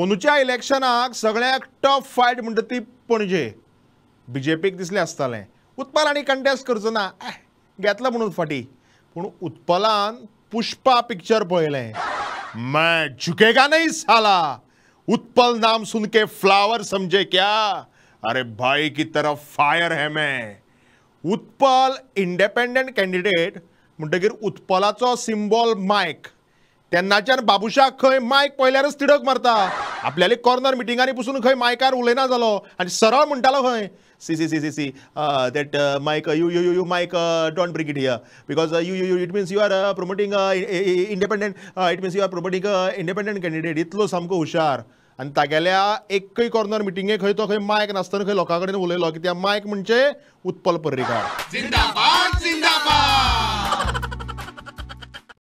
अंदूच्या इलेक्शनाक सगळ्याक tough fight म्हणटा ती पणजे बी जे पीक दिसलें आसतालें उत्पल आनी कंटेस्ट करचो ना घेतलो म्हणून फाटी पूण उत्पलान पुष्पा पिक्चर पळयलें मैं झुकेगा नहीं साला उत्पल नाम सुन के फ्लावर समझे क्या अरे भाई की तरफ फायर है मैं उत्पल इंडिपेंडेंट कैंडिडेट म्हणटगीर उत्पलाचो सिंबॉल मायक तेन्नाच्यान बाबुशाक खंय मायक पळयल्यारच तिडक मारता आपल्याले कॉर्नर मिटिंगांनी पसून खंय मायकार उलयना जालो आनी सरळ म्हणटालो खंय see see see see see that mike you you you you mike don't break it here because you you you it means you are promoting independent it means you are promoting independent candidate इतलो सामको हुशार आनी तागेल्या एकय corner मिटिंगे खंय तो खंय मायक नासतना खंय लोकां कडेन उलयलो कित्याक मायक म्हणजे उत्पल पर्रीकार